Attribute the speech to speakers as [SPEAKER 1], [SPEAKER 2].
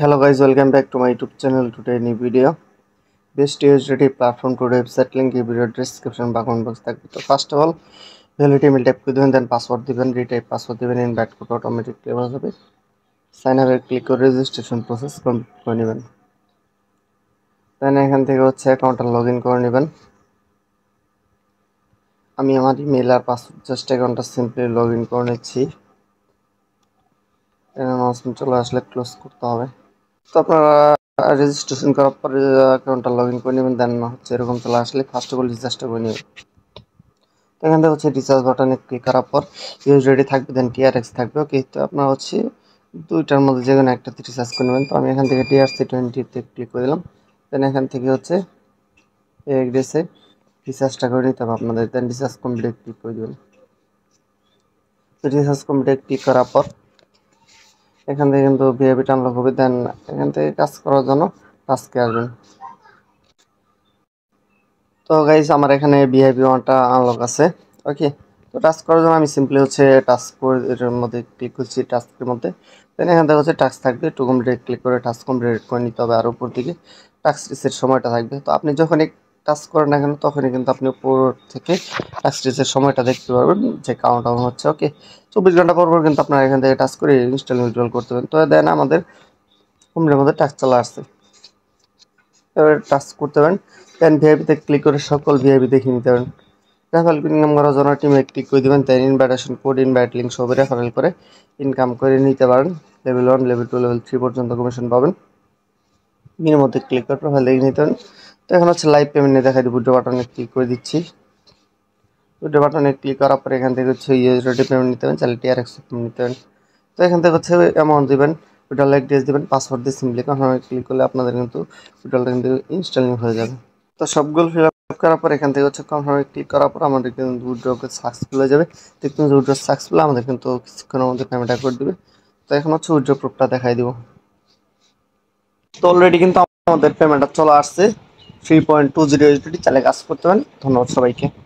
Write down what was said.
[SPEAKER 1] hello guys welcome back to my youtube channel today new video best USDT platform today website link in video description back on box থাকবে তো first of all validity mail type করে দিবেন then password দিবেন retype password দিবেন invite code automatically হয়ে যাবে sign up এ click করে registration process complete করে নেবেন then এখান থেকে হচ্ছে অ্যাকাউন্টটা লগইন করে নেবেন আমি আমার ইমেল আর পাসওয়ার্ড জাস্ট অ্যাকাউন্টটা সিম্পলি লগইন করে নিচ্ছি অ্যানাউন্সমেন্ট চলে আসলে ক্লোজ করতে হবে তো আপনারা রেজিস্ট্রেশন করার পরে অ্যাকাউন্টটা লগ ইন করে নেবেন দেন না হচ্ছে এরকম চলে আসলে ফার্স্ট অফ অল রিচার্জটা করে নেবেন তো এখান থেকে হচ্ছে রিচার্জ বাটনে ক্লিক করার পর রেডি থাকবে দেন টিআরএক্স থাকবে ওকে তো আপনার হচ্ছে দুইটার মধ্যে যে কোনো একটাতে রিচার্জ করে নেবেন তো আমি এখান থেকে টিআরসি টোয়েন্টিতে ক্লিক করে দিলাম দেন এখান থেকে হচ্ছে ড্রেসে রিচার্জটা করে নিতে হবে আপনাদের দেন রিচার্জ কমপ্লিট ক্লিক করে দেবেন রিচার্জ কমপ্লিট ক্লিক করার পর এখান থেকে কিন্তু ভিআইপিটা আনলক হবে দেন এখান থেকে কাজ করার জন্য টাস্কে আসবেন তো গাইজ আমার এখানে ভিআইপি ওয়ানটা আনলক আছে ওকে তো টাস্ক করার জন্য আমি সিম্পলি হচ্ছে টাস্ক এটার মধ্যে ক্লিক করছি টাস্কের মধ্যে দেন এখান থেকে হচ্ছে টাস্ক থাকবে টু কমপ্লিট ক্লিক করে টাস্ক কমপ্লিট করে নিতে হবে আর উপর দিকে টাস্ক রিসের সময়টা থাকবে তো আপনি যখন টাচ করেন না কেন তখনই কিন্তু আপনি উপর থেকে স্টেজের সময়টা দেখতে পারবেন যে কাউন্ট ডাউন হচ্ছে ওকে চব্বিশ ঘন্টা পর পর কিন্তু আপনারা এখান থেকে টাচ করে ইনস্টল উইড্রল করতে পারেন তো দেন আমাদের হোমরের মধ্যে টাচ চলে আসছে এবার টাচ করতে পারেন দেন ভিআইপিতে ক্লিক করে সকল ভিআইপি দেখে নিতে পারেন রেফারেল ইনকাম করার জন্য টিমে ক্লিক করে দেবেন দেন ইনভাইটেশন কোড ইনভাইট লিঙ্ক সবই রেফারেল করে ইনকাম করে নিতে পারেন level one level two level three পর্যন্ত কমিশন পাবেন এর মধ্যে ক্লিক করে প্রোফাইল দেখে নিতে পারেন তো এখন হচ্ছে লাইভ পেমেন্টে দেখা দিই উইড্রো বাটনে ক্লিক করে দিচ্ছি উইড্রো বাটনে ক্লিক করার পরে এখান থেকে হচ্ছে রেডি পেমেন্ট নিতে হবে চাইলে টিআরএক্স পেমেন্ট নিতে হবেন তো এখান থেকে হচ্ছে অ্যামাউন্ট দেবেন উইড্রল অ্যাড্রেস দেবেন পাসওয়ার্ড দিয়ে সিম্পলি কনফার্মে ক্লিক করলে আপনাদের কিন্তু উইড্রোলটা কিন্তু ইনস্টলিং হয়ে যাবে তো সবগুলো ফিল আপ করার পর এখান থেকে হচ্ছে কনফার্মে ক্লিক করার পর আমাদের কিন্তু উইড্রোকে সাকসেসফুল হয়ে যাবে দেখুন যে উইড্রো সাকসেসফুল আমাদের কিন্তু কিছুক্ষণের মধ্যে পেমেন্টটা করে দেবে তো এখন হচ্ছে উইড্রো প্রুফটা দেখাই দিব তো অলরেডি কিন্তু আমাদের পেমেন্টটা চলে আসছে three point two zero HD চালে কাজ করতে পারেন ধন্যবাদ সবাইকে